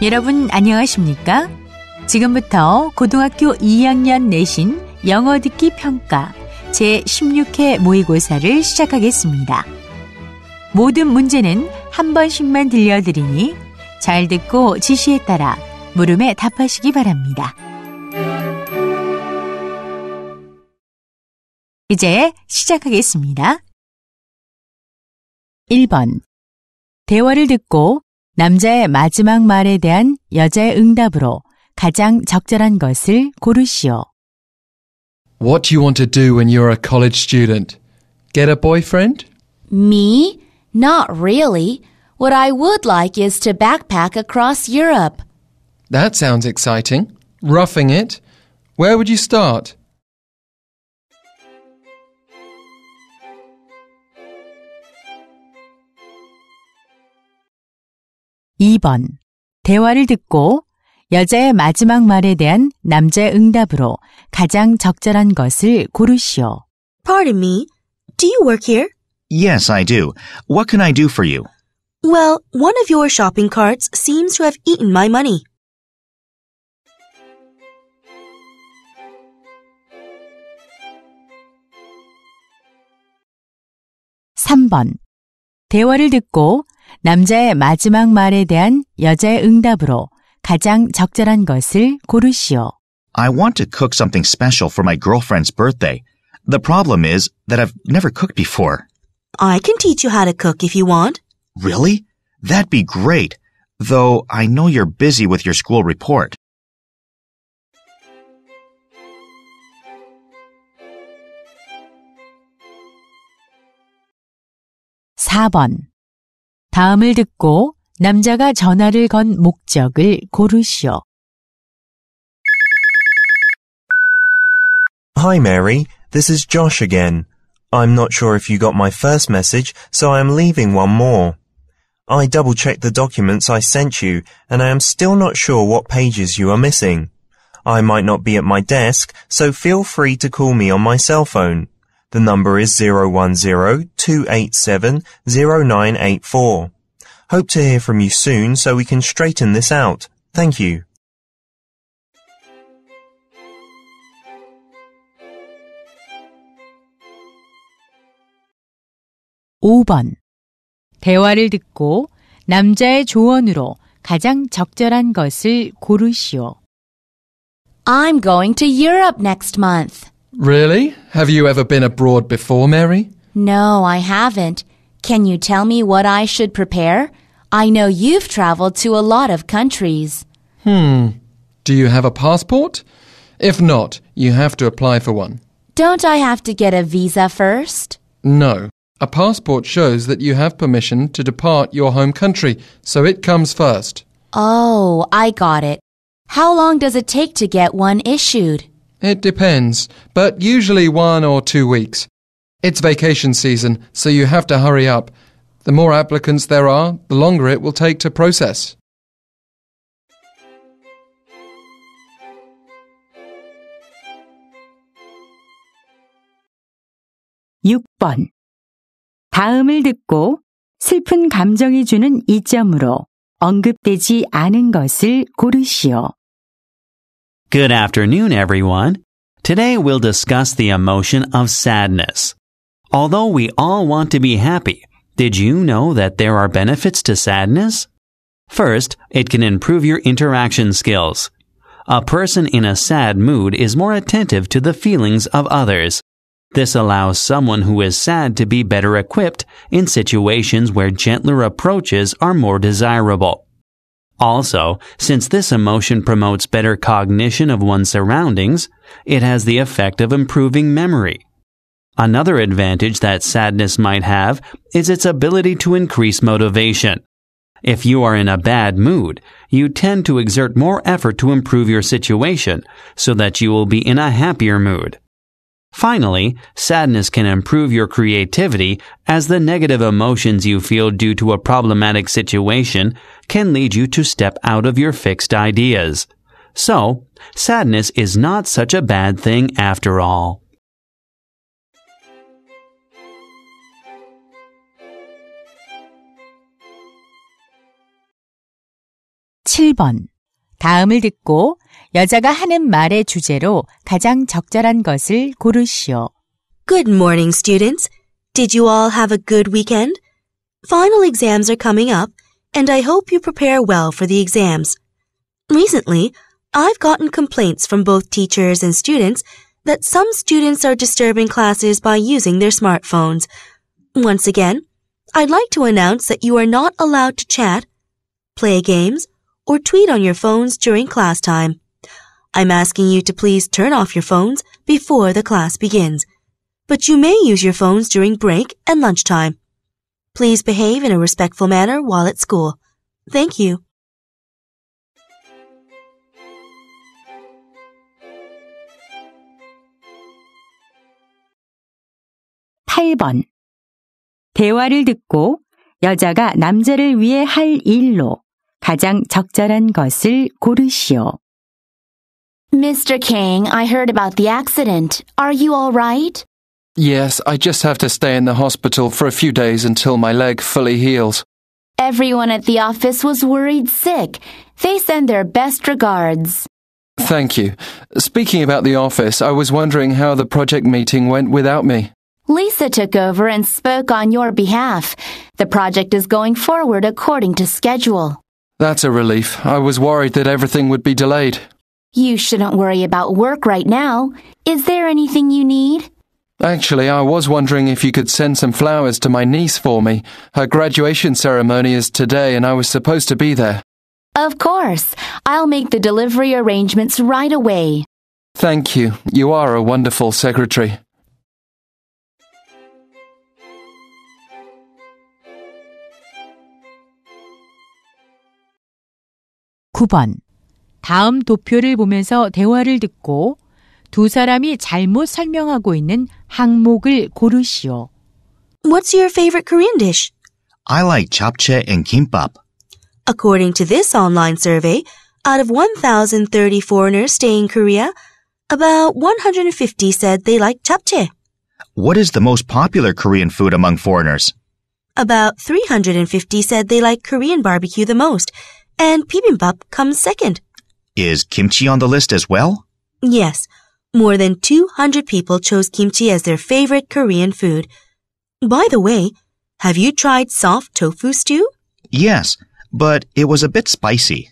여러분 안녕하십니까? 지금부터 고등학교 2학년 내신 영어 듣기 평가 제16회 모의고사를 시작하겠습니다. 모든 문제는 한 번씩만 들려드리니 잘 듣고 지시에 따라 물음에 답하시기 바랍니다. 이제 시작하겠습니다. 1번. 대화를 듣고 남자의 마지막 말에 대한 여자의 응답으로 가장 적절한 것을 고르시오. What do you want to do when you're a college student? Get a boyfriend? Me? Not really. What I would like is to backpack across Europe. That sounds exciting. Roughing it. Where would you start? 2번. 대화를 듣고 여자의 마지막 말에 대한 남자의 응답으로 가장 적절한 것을 고르시오. Pardon me. Do you work here? Yes, I do. What can I do for you? Well, one of your shopping carts seems to have eaten my money. (3번) 대화를 듣고 남자의 마지막 말에 대한 여자의 응답으로 가장 적절한 것을 고르시오. I want to cook something special for my girlfriend's birthday. The problem is that I've never cooked before. I can teach you how to cook if you want. Really? That'd be great. Though I know you're busy with your school report. (4번) 다음을 듣고 남자가 전화를 건 목적을 고르시오. Hi Mary, this is Josh again. I'm not sure if you got my first message, so I am leaving one more. I double checked the documents I sent you, and I am still not sure what pages you are missing. I might not be at my desk, so feel free to call me on my cell phone. The number is 010-287-0984. Hope to hear from you soon so we can straighten this out. Thank you. (5번) 대화를 듣고 남자의 조언으로 가장 적절한 것을 고르시오. I'm going to Europe next month. Really? Have you ever been abroad before, Mary? No, I haven't. Can you tell me what I should prepare? I know you've traveled to a lot of countries. Hmm. Do you have a passport? If not, you have to apply for one. Don't I have to get a visa first? No. A passport shows that you have permission to depart your home country, so it comes first. Oh, I got it. How long does it take to get one issued? It depends, but usually one or two weeks. It's vacation season, so you have to hurry up. The more applicants there are, the longer it will take to process. Six 번 다음을 듣고 슬픈 감정이 주는 이점으로 언급되지 않은 것을 고르시오. Good afternoon, everyone. Today we'll discuss the emotion of sadness. Although we all want to be happy, did you know that there are benefits to sadness? First, it can improve your interaction skills. A person in a sad mood is more attentive to the feelings of others. This allows someone who is sad to be better equipped in situations where gentler approaches are more desirable. Also, since this emotion promotes better cognition of one's surroundings, it has the effect of improving memory. Another advantage that sadness might have is its ability to increase motivation. If you are in a bad mood, you tend to exert more effort to improve your situation so that you will be in a happier mood. Finally, sadness can improve your creativity as the negative emotions you feel due to a problematic situation can lead you to step out of your fixed ideas. So, sadness is not such a bad thing after all. 7번. 다음을 듣고 여자가 하는 말의 주제로 가장 적절한 것을 고르시오. Good morning, students. Did you all have a good weekend? Final exams are coming up, and I hope you prepare well for the exams. Recently, I've gotten complaints from both teachers and students that some students are disturbing classes by using their smartphones. Once again, I'd like to announce that you are not allowed to chat, play games, or tweet on your phones during class time. I'm asking you to please turn off your phones before the class begins, but you may use your phones during break and lunchtime. Please behave in a respectful manner while at school. Thank you. (8번) 대화를 듣고 여자가 남자를 위해 할 일로 가장 적절한 것을 고르시오. Mr. King, I heard about the accident. Are you all right? Yes, I just have to stay in the hospital for a few days until my leg fully heals. Everyone at the office was worried sick. They send their best regards. Thank you. Speaking about the office, I was wondering how the project meeting went without me. Lisa took over and spoke on your behalf. The project is going forward according to schedule. That's a relief. I was worried that everything would be delayed. You shouldn't worry about work right now. Is there anything you need? Actually, I was wondering if you could send some flowers to my niece for me. Her graduation ceremony is today and I was supposed to be there. Of course. I'll make the delivery arrangements right away. Thank you. You are a wonderful secretary. 9번. 다음 도표를 보면서 대화를 듣고 두 사람이 잘못 설명하고 있는 항목을 고르시오. What's your favorite Korean dish? I like japchae and kimbap. According to this online survey, out of 1,030 foreigners staying in Korea, about 150 said they like japchae. What is the most popular Korean food among foreigners? About 350 said they like Korean barbecue the most, and bibimbap comes second. Is kimchi on the list as well? Yes. More than 200 people chose kimchi as their favorite Korean food. By the way, have you tried soft tofu stew? Yes, but it was a bit spicy.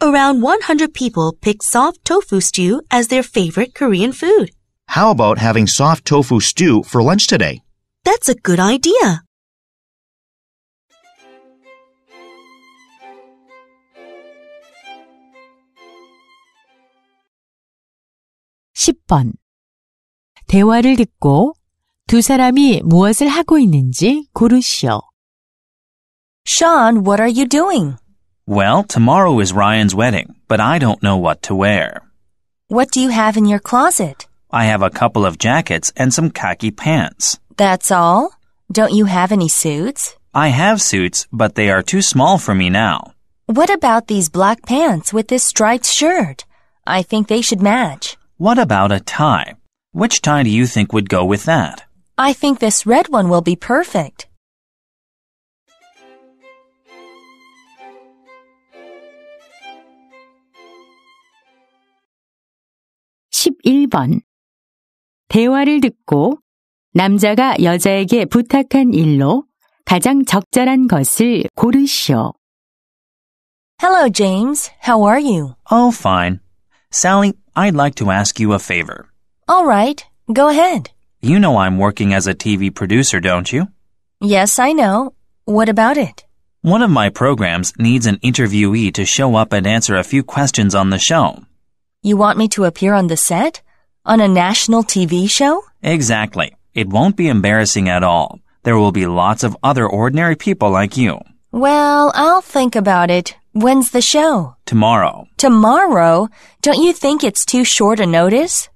Around 100 people picked soft tofu stew as their favorite Korean food. How about having soft tofu stew for lunch today? That's a good idea. 10번. 대화를 듣고 두 사람이 무엇을 하고 있는지 고르시오. Sean, what are you doing? Well, tomorrow is Ryan's wedding, but I don't know what to wear. What do you have in your closet? I have a couple of jackets and some khaki pants. That's all? Don't you have any suits? I have suits, but they are too small for me now. What about these black pants with this striped shirt? I think they should match. What about a tie? Which tie do you think would go with that? I think this red one will be perfect. 대화를 듣고 남자가 여자에게 부탁한 일로 가장 적절한 것을 고르시오. Hello, James. How are you? Oh, fine. Sally, I'd like to ask you a favor. All right, go ahead. You know I'm working as a TV producer, don't you? Yes, I know. What about it? One of my programs needs an interviewee to show up and answer a few questions on the show. You want me to appear on the set? On a national TV show? Exactly. It won't be embarrassing at all. There will be lots of other ordinary people like you. Well, I'll think about it. When's the show? Tomorrow. Tomorrow? Don't you think it's too short a notice?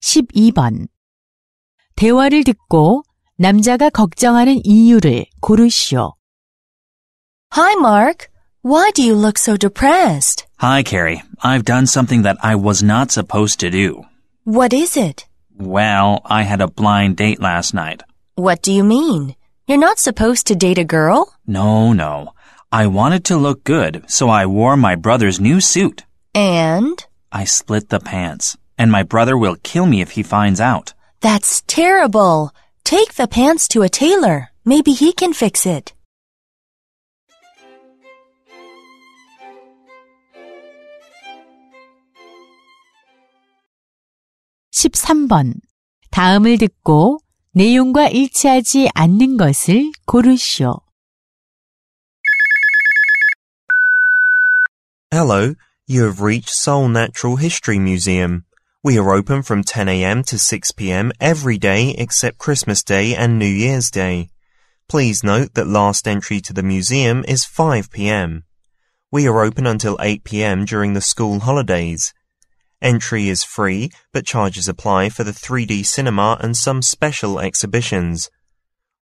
(12번) 대화를 듣고 남자가 걱정하는 이유를 고르시오. Hi, Mark. Why do you look so depressed? Hi, Carrie. I've done something that I was not supposed to do. What is it? Well, I had a blind date last night. What do you mean? You're not supposed to date a girl? No, no. I wanted to look good, so I wore my brother's new suit. And? I split the pants, and my brother will kill me if he finds out. That's terrible. Take the pants to a tailor. Maybe he can fix it. 13번. 다음을 듣고 내용과 일치하지 않는 것을 고르시오. Hello, you have reached Seoul Natural History Museum. We are open from 10am to 6pm every day except Christmas Day and New Year's Day. Please note that last entry to the museum is 5pm. We are open until 8pm during the school holidays. Entry is free, but charges apply for the 3D cinema and some special exhibitions.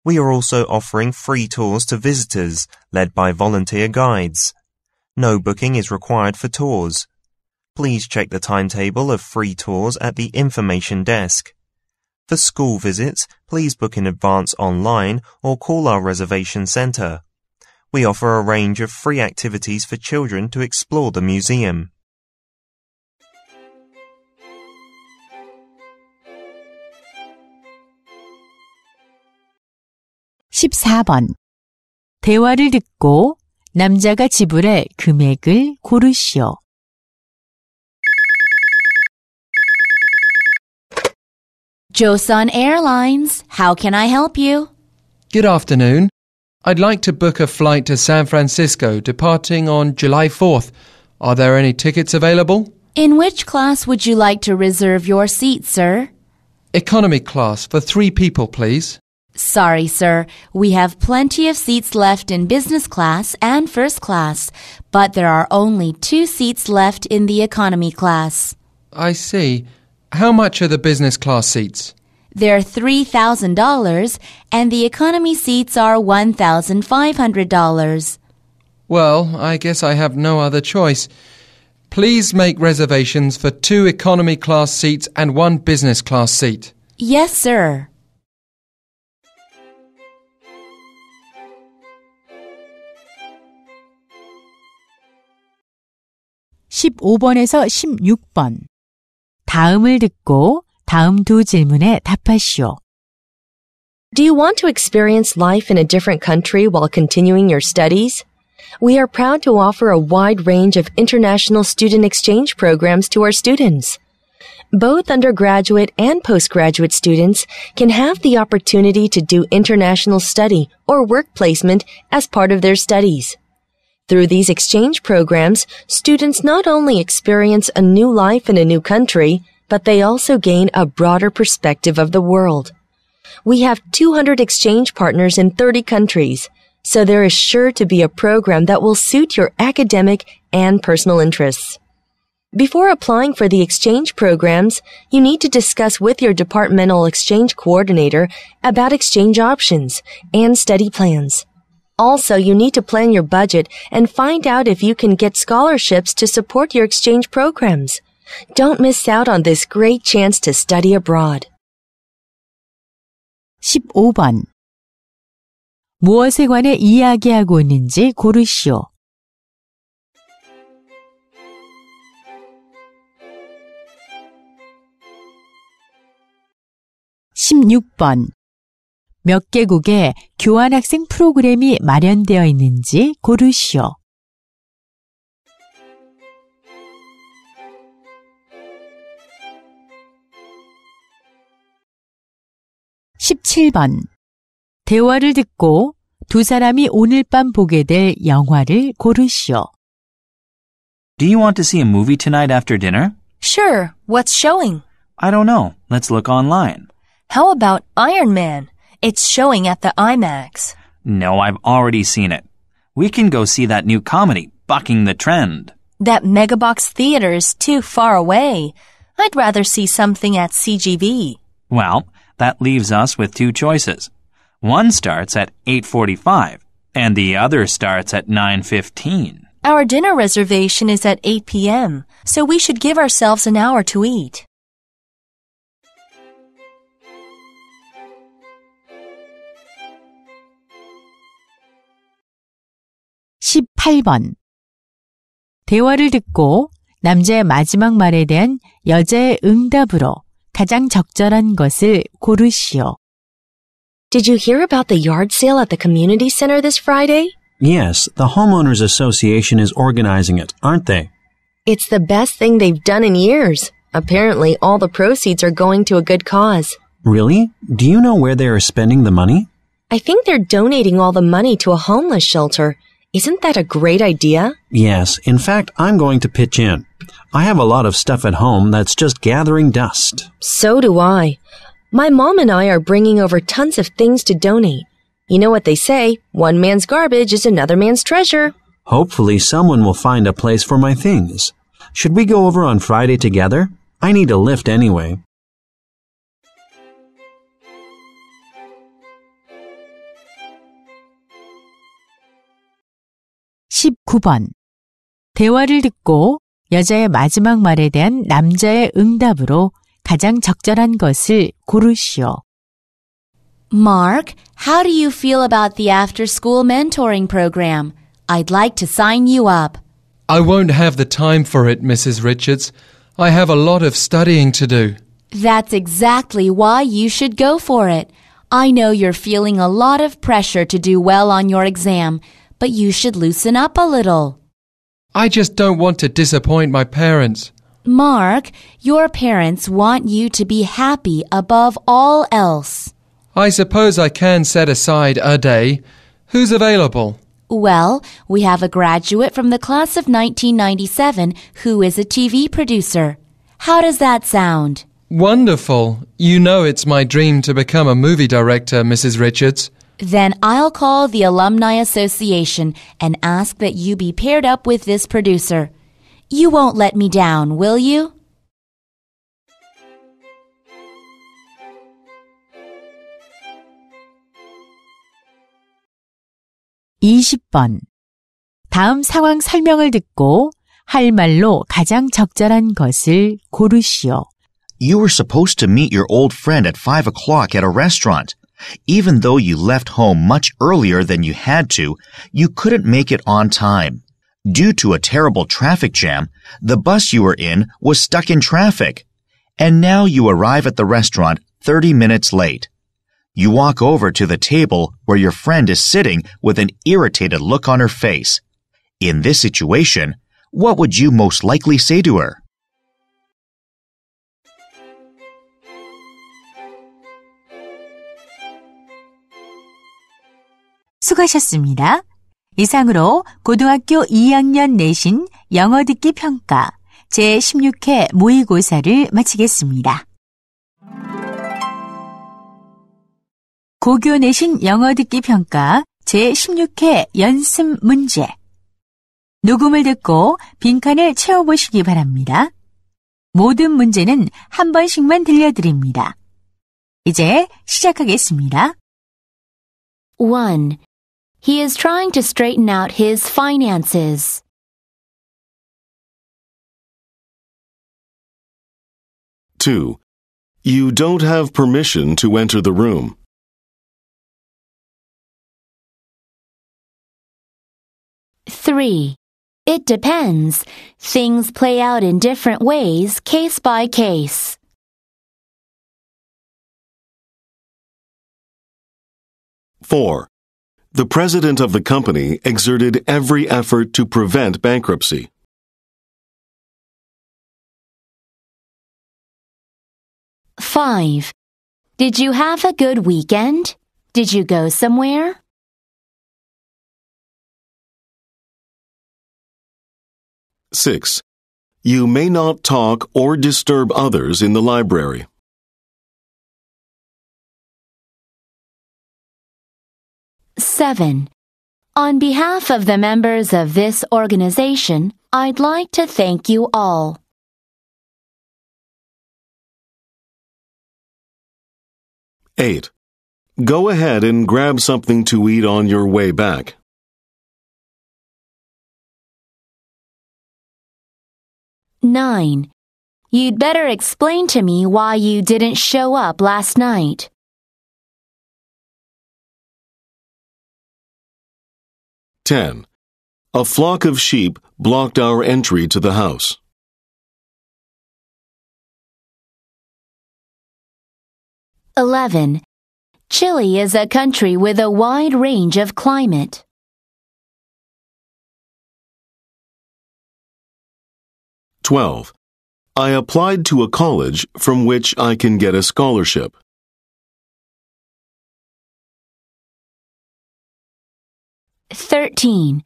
We are also offering free tours to visitors, led by volunteer guides. No booking is required for tours. Please check the timetable of free tours at the information desk. For school visits, please book in advance online or call our reservation center. We offer a range of free activities for children to explore the museum. 14번. 대화를 듣고 남자가 지불할 금액을 고르시오. Joseon Airlines, how can I help you? Good afternoon. I'd like to book a flight to San Francisco departing on July 4th. Are there any tickets available? In which class would you like to reserve your seat, sir? Economy class for three people, please. Sorry, sir. We have plenty of seats left in business class and first class, but there are only two seats left in the economy class. I see. How much are the business class seats? They're $3,000 and the economy seats are $1,500. Well, I guess I have no other choice. Please make reservations for two economy class seats and one business class seat. Yes, sir. 15번에서 16번. 다음을 듣고 다음 두 질문에 답하시오. Do you want to experience life in a different country while continuing your studies? We are proud to offer a wide range of international student exchange programs to our students. Both undergraduate and postgraduate students can have the opportunity to do international study or work placement as part of their studies. Through these exchange programs, students not only experience a new life in a new country, but they also gain a broader perspective of the world. We have 200 exchange partners in 30 countries, so there is sure to be a program that will suit your academic and personal interests. Before applying for the exchange programs, you need to discuss with your departmental exchange coordinator about exchange options and study plans. Also, you need to plan your budget and find out if you can get scholarships to support your exchange programs. Don't miss out on this great chance to study abroad. 15번 무엇에 관해 이야기하고 있는지 고르시오. (16번) 몇 개국의 교환학생 프로그램이 마련되어 있는지 고르시오. 십칠 번 대화를 듣고 두 사람이 오늘 밤 보게 될 영화를 고르시오. Do you want to see a movie tonight after dinner? Sure. What's showing? I don't know. Let's look online. How about Iron Man? It's showing at the IMAX. No, I've already seen it. We can go see that new comedy, Bucking the Trend. That Megabox Theater is too far away. I'd rather see something at CGV. Well, that leaves us with two choices. One starts at 8:45 and the other starts at 9:15. Our dinner reservation is at 8 p.m., so we should give ourselves an hour to eat. 18번. 대화를 듣고 남자의 마지막 말에 대한 여자의 응답으로 가장 적절한 것을 고르시오. Did you hear about the yard sale at the community center this Friday? Yes, the homeowners association is organizing it, aren't they? It's the best thing they've done in years. Apparently, all the proceeds are going to a good cause. Really? Do you know where they are spending the money? I think they're donating all the money to a homeless shelter. Isn't that a great idea? Yes. In fact, I'm going to pitch in. I have a lot of stuff at home that's just gathering dust. So do I. My mom and I are bringing over tons of things to donate. You know what they say one man's garbage is another man's treasure. Hopefully, someone will find a place for my things. Should we go over on Friday together? I need a lift anyway. 19번. 대화를 듣고 여자의 마지막 말에 대한 남자의 응답으로 가장 적절한 것을 고르시오. Mark, how do you feel about the after school mentoring program? I'd like to sign you up. I won't have the time for it, Mrs. Richards. I have a lot of studying to do. That's exactly why you should go for it. I know you're feeling a lot of pressure to do well on your exam, but you should loosen up a little. I just don't want to disappoint my parents. Mark, your parents want you to be happy above all else. I suppose I can set aside a day. Who's available? Well, we have a graduate from the class of 1997 who is a TV producer. How does that sound? Wonderful. You know it's my dream to become a movie director, Mrs. Richards. Then I'll call the Alumni Association and ask that you be paired up with this producer. You won't let me down, will you? (20번) 다음 상황 설명을 듣고 할 말로 가장 적절한 것을 고르시오. You were supposed to meet your old friend at 5 o'clock at a restaurant. Even though you left home much earlier than you had to, you couldn't make it on time. Due to a terrible traffic jam, the bus you were in was stuck in traffic. And now you arrive at the restaurant 30 minutes late. You walk over to the table where your friend is sitting with an irritated look on her face. In this situation, what would you most likely say to her? 수고하셨습니다. 이상으로 고등학교 2학년 내신 영어 듣기 평가 제16회 모의고사를 마치겠습니다. 고교 내신 영어 듣기 평가 제16회 연습 문제. 녹음을 듣고 빈칸을 채워보시기 바랍니다. 모든 문제는 한 번씩만 들려드립니다. 이제 시작하겠습니다. 1. He is trying to straighten out his finances. Two. You don't have permission to enter the room. Three. It depends. Things play out in different ways, case by case. Four. The president of the company exerted every effort to prevent bankruptcy. Five. Did you have a good weekend? Did you go somewhere? Six. You may not talk or disturb others in the library. 7. On behalf of the members of this organization, I'd like to thank you all. Eight. Go ahead and grab something to eat on your way back. Nine. You'd better explain to me why you didn't show up last night. 10. A flock of sheep blocked our entry to the house. Eleven. Chile is a country with a wide range of climate. 12. I applied to a college from which I can get a scholarship. 13.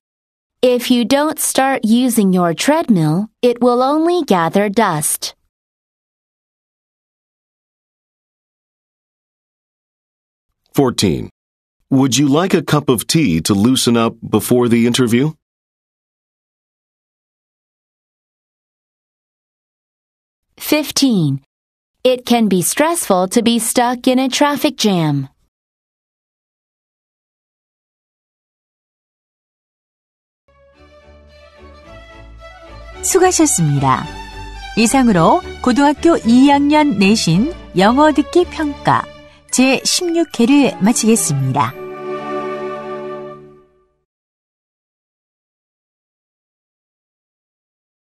If you don't start using your treadmill, it will only gather dust. Fourteen. Would you like a cup of tea to loosen up before the interview? Fifteen. It can be stressful to be stuck in a traffic jam. 수고하셨습니다. 이상으로 고등학교 2학년 내신 영어 듣기 평가 제16회를 마치겠습니다.